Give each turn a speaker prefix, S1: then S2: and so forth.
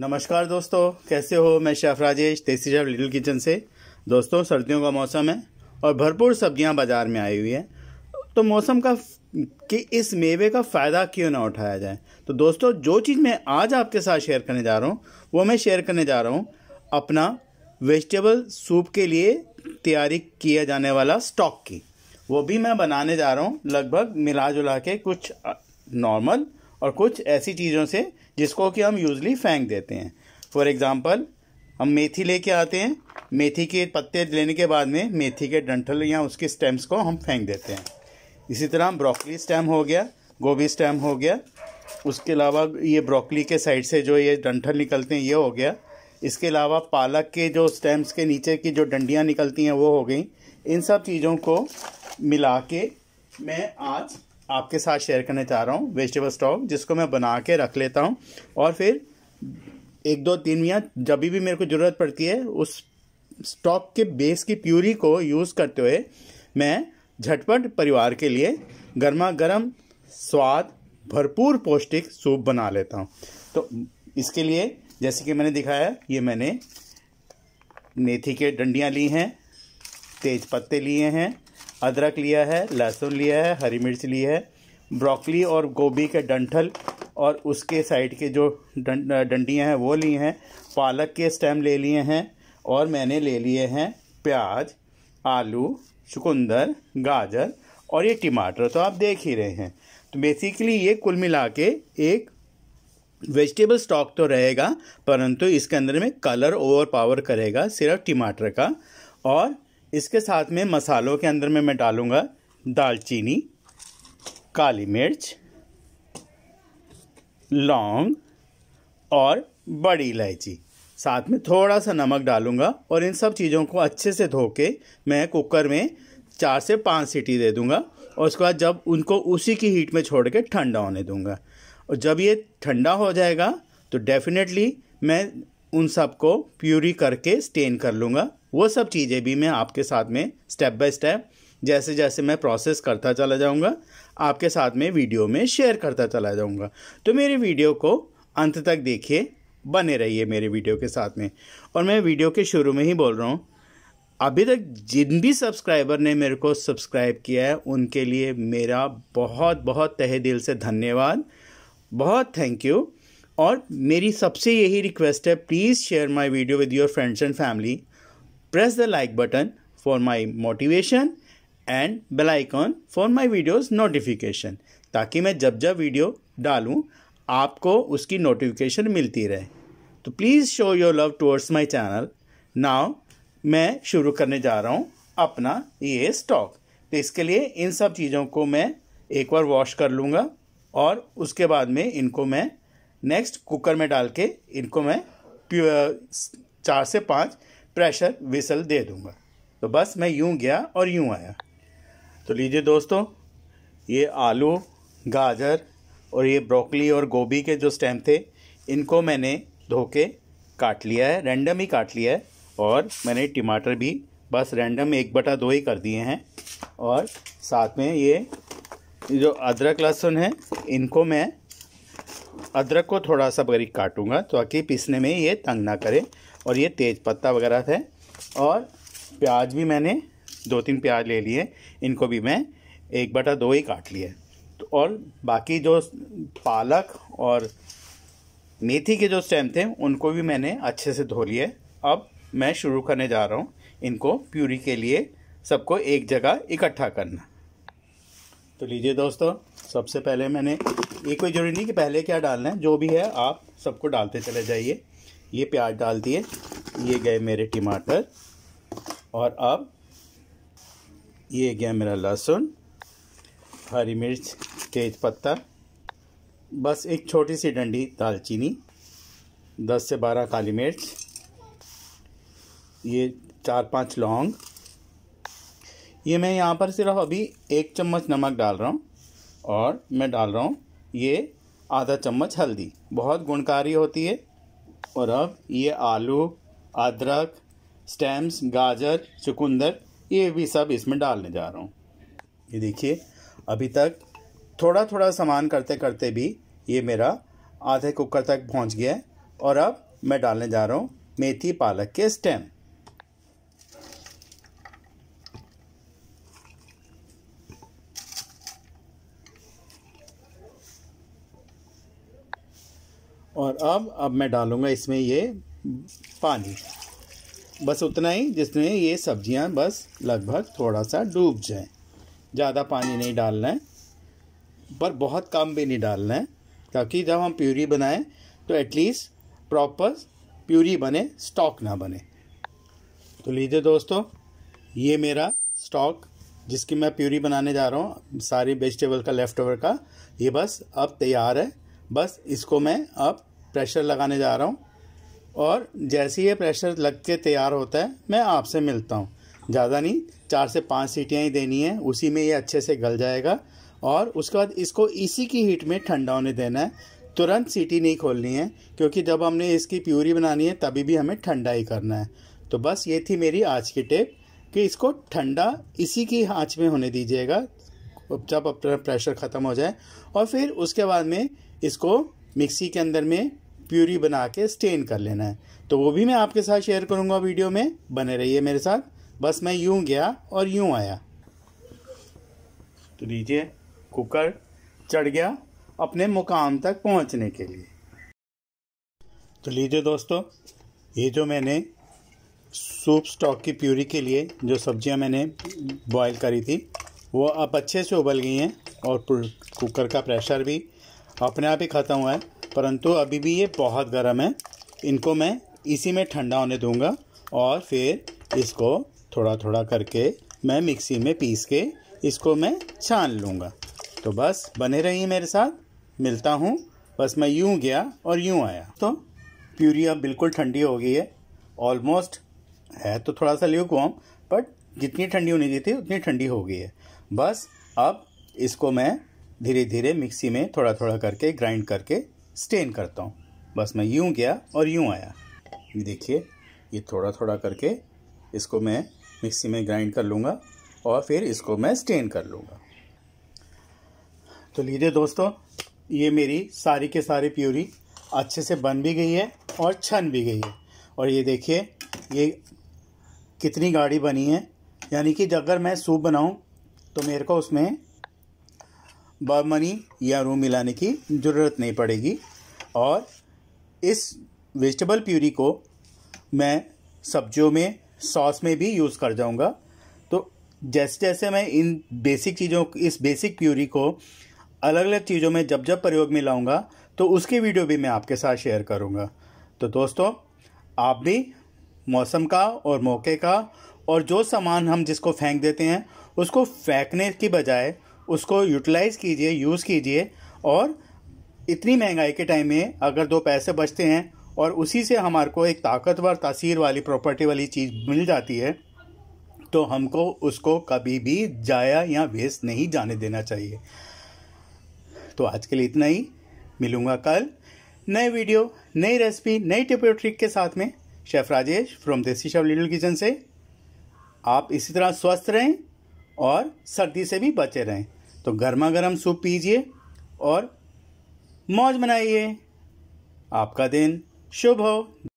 S1: नमस्कार दोस्तों कैसे हो मैं शेफ राजेश तेसी शेफ लिटिल किचन से दोस्तों सर्दियों का मौसम है और भरपूर सब्जियां बाज़ार में आई हुई हैं तो मौसम का कि इस मेवे का फ़ायदा क्यों ना उठाया जाए तो दोस्तों जो चीज़ मैं आज आपके साथ शेयर करने जा रहा हूँ वो मैं शेयर करने जा रहा हूँ अपना वेजिटेबल सूप के लिए तैयारी किया जाने वाला स्टॉक की वो भी मैं बनाने जा रहा हूँ लगभग मिला जुला के कुछ नॉर्मल और कुछ ऐसी चीज़ों से जिसको कि हम यूजली फेंक देते हैं फॉर एग्ज़ाम्पल हम मेथी लेके आते हैं मेथी के पत्ते लेने के बाद में मेथी के डंठल या उसके स्टेम्स को हम फेंक देते हैं इसी तरह ब्रोकली स्टेम हो गया गोभी स्टेम हो गया उसके अलावा ये ब्रोकली के साइड से जो ये डंठल निकलते हैं ये हो गया इसके अलावा पालक के जो स्टेम्स के नीचे की जो डंडियाँ निकलती हैं वो हो गई इन सब चीज़ों को मिला के मैं आज आपके साथ शेयर करने चाह रहा हूँ वेजिटेबल स्टॉक जिसको मैं बना के रख लेता हूँ और फिर एक दो तीन या जब भी मेरे को ज़रूरत पड़ती है उस स्टॉक के बेस की प्यूरी को यूज़ करते हुए मैं झटपट परिवार के लिए गर्मा गर्म स्वाद भरपूर पौष्टिक सूप बना लेता हूँ तो इसके लिए जैसे कि मैंने दिखाया ये मैंने मेथी के डंडियाँ ली हैं तेज पत्ते लिए हैं अदरक लिया है लहसुन लिया है हरी मिर्च ली है ब्रोकली और गोभी के डंठल और उसके साइड के जो डंडियाँ हैं वो ली हैं पालक के स्टेम ले लिए हैं और मैंने ले लिए हैं प्याज आलू चुकंदर गाजर और ये टमाटर तो आप देख ही रहे हैं तो बेसिकली ये कुल मिला के एक वेजिटेबल स्टॉक तो रहेगा परंतु इसके अंदर में कलर ओवर पावर करेगा सिर्फ टमाटर का और इसके साथ में मसालों के अंदर में मैं डालूँगा दालचीनी काली मिर्च लौंग और बड़ी इलायची साथ में थोड़ा सा नमक डालूंगा और इन सब चीज़ों को अच्छे से धो के मैं कुकर में चार से पाँच सीटी दे दूंगा और उसके बाद जब उनको उसी की हीट में छोड़ के ठंडा होने दूंगा और जब ये ठंडा हो जाएगा तो डेफिनेटली मैं उन सब को प्यूरी करके स्टेन कर लूँगा वो सब चीज़ें भी मैं आपके साथ में स्टेप बाय स्टेप जैसे जैसे मैं प्रोसेस करता चला जाऊँगा आपके साथ में वीडियो में शेयर करता चला जाऊँगा तो मेरी वीडियो को अंत तक देखिए बने रहिए मेरे वीडियो के साथ में और मैं वीडियो के शुरू में ही बोल रहा हूँ अभी तक जिन भी सब्सक्राइबर ने मेरे को सब्सक्राइब किया है उनके लिए मेरा बहुत बहुत तहे दिल से धन्यवाद बहुत थैंक यू और मेरी सबसे यही रिक्वेस्ट है please share my video with your friends and family press the like button for my motivation and bell icon for my videos notification ताकि मैं जब जब वीडियो डालूं आपको उसकी नोटिफिकेशन मिलती रहे तो please show your love towards my channel now मैं शुरू करने जा रहा हूँ अपना ये स्टॉक तो इसके लिए इन सब चीज़ों को मैं एक बार वॉश कर लूँगा और उसके बाद में इनको मैं नेक्स्ट कुकर में डाल के इनको मैं चार से पाँच प्रेशर विसल दे दूँगा तो बस मैं यूँ गया और यूँ आया तो लीजिए दोस्तों ये आलू गाजर और ये ब्रोकली और गोभी के जो स्टैम्प थे इनको मैंने धो के काट लिया है रैंडम ही काट लिया है और मैंने टमाटर भी बस रैंडम एक बटा दो ही कर दिए हैं और साथ में ये जो अदरक लहसुन है इनको मैं अदरक को थोड़ा सा बारीक काटूंगा ताकि पीसने में ये तंग ना करें और ये तेज पत्ता वगैरह थे और प्याज भी मैंने दो तीन प्याज ले लिए इनको भी मैं एक बटा दो ही काट लिए तो और बाकी जो पालक और मेथी के जो स्टेम थे उनको भी मैंने अच्छे से धो लिए अब मैं शुरू करने जा रहा हूँ इनको प्यूरी के लिए सबको एक जगह इकट्ठा करना तो लीजिए दोस्तों सबसे पहले मैंने ये कोई ज़रूरी नहीं कि पहले क्या डालना है जो भी है आप सबको डालते चले जाइए ये प्याज डाल दिए ये गए मेरे टमाटर और अब ये गया मेरा लहसुन हरी मिर्च तेज पत्ता बस एक छोटी सी डंडी दालचीनी दस से बारह काली मिर्च ये चार पांच लौंग ये मैं यहाँ पर सिर्फ अभी एक चम्मच नमक डाल रहा हूँ और मैं डाल रहा हूँ ये आधा चम्मच हल्दी बहुत गुणकारी होती है और अब ये आलू अदरक स्टेम्स गाजर चुकंदर ये भी सब इसमें डालने जा रहा हूँ ये देखिए अभी तक थोड़ा थोड़ा सामान करते करते भी ये मेरा आधे कुकर तक पहुँच गया है और अब मैं डालने जा रहा हूँ मेथी पालक के स्टेम और अब अब मैं डालूँगा इसमें ये पानी बस उतना ही जिसमें ये सब्जियां बस लगभग थोड़ा सा डूब जाएं ज़्यादा पानी नहीं डालना है पर बहुत कम भी नहीं डालना है ताकि जब हम प्यूरी बनाएं तो एटलीस्ट प्रॉपर प्यूरी बने स्टॉक ना बने तो लीजिए दोस्तों ये मेरा स्टॉक जिसकी मैं प्यूरी बनाने जा रहा हूँ सारी वेजिटेबल का लेफ़्ट ओवर का ये बस अब तैयार है बस इसको मैं अब प्रेशर लगाने जा रहा हूँ और जैसे ही ये प्रेशर लग के तैयार होता है मैं आपसे मिलता हूँ ज़्यादा नहीं चार से पाँच सीटियाँ ही देनी है उसी में ये अच्छे से गल जाएगा और उसके बाद इसको इसी की हीट में ठंडा होने देना है तुरंत सीटी नहीं खोलनी है क्योंकि जब हमने इसकी प्यूरी बनानी है तभी भी हमें ठंडा ही करना है तो बस ये थी मेरी आज की टिप कि इसको ठंडा इसी की आँच में होने दीजिएगा जब अपना प्रेशर ख़त्म हो जाए और फिर उसके बाद में इसको मिक्सी के अंदर में प्यूरी बना के स्टेन कर लेना है तो वो भी मैं आपके साथ शेयर करूँगा वीडियो में बने रहिए मेरे साथ बस मैं यूँ गया और यूँ आया तो लीजिए कुकर चढ़ गया अपने मुकाम तक पहुंचने के लिए तो लीजिए दोस्तों ये जो मैंने सूप स्टॉक की प्यूरी के लिए जो सब्जियां मैंने बॉईल करी थी वो अब अच्छे से उबल गई हैं और कुकर का प्रेशर भी अपने आप ही ख़त्म हुआ है परंतु अभी भी ये बहुत गर्म है इनको मैं इसी में ठंडा होने दूंगा और फिर इसको थोड़ा थोड़ा करके मैं मिक्सी में पीस के इसको मैं छान लूँगा तो बस बने रहिए मेरे साथ मिलता हूँ बस मैं यूँ गया और यूँ आया तो प्यूरी अब बिल्कुल ठंडी हो गई है ऑलमोस्ट है तो थोड़ा सा ल्यूक वॉम बट जितनी ठंडी होनी थी उतनी ठंडी हो गई है बस अब इसको मैं धीरे धीरे मिक्सी में थोड़ा थोड़ा करके ग्राइंड करके स्टेन करता हूँ बस मैं यूँ गया और यूँ आया ये देखिए ये थोड़ा थोड़ा करके इसको मैं मिक्सी में ग्राइंड कर लूँगा और फिर इसको मैं स्टेन कर लूँगा तो लीजिए दोस्तों ये मेरी सारी के सारी प्यूरी अच्छे से बन भी गई है और छन भी गई है और ये देखिए ये कितनी गाढ़ी बनी है यानी कि अगर मैं सूप बनाऊँ तो मेरे को उसमें बामनी या रू मिलाने की ज़रूरत नहीं पड़ेगी और इस वेजिटेबल प्यूरी को मैं सब्जियों में सॉस में भी यूज़ कर जाऊँगा तो जैसे जैसे मैं इन बेसिक चीज़ों इस बेसिक प्यूरी को अलग अलग चीज़ों में जब जब प्रयोग में लाऊँगा तो उसकी वीडियो भी मैं आपके साथ शेयर करूँगा तो दोस्तों आप भी मौसम का और मौके का और जो सामान हम जिसको फेंक देते हैं उसको फेंकने की बजाय उसको यूटिलाइज़ कीजिए यूज़ कीजिए और इतनी महंगाई के टाइम में अगर दो पैसे बचते हैं और उसी से हमारे को एक ताकतवर तासीर वाली प्रॉपर्टी वाली चीज़ मिल जाती है तो हमको उसको कभी भी जाया या वेस्ट नहीं जाने देना चाहिए तो आज के लिए इतना ही मिलूंगा कल नए वीडियो नई रेसिपी नई टिप ट्रिक के साथ में chef Rajesh from desi chef little kitchen से आप इसी तरह स्वस्थ रहें और सर्दी से भी बचे रहें तो गर्मा गर्म सूप पीजिए और मौज मनाइए आपका दिन शुभ हो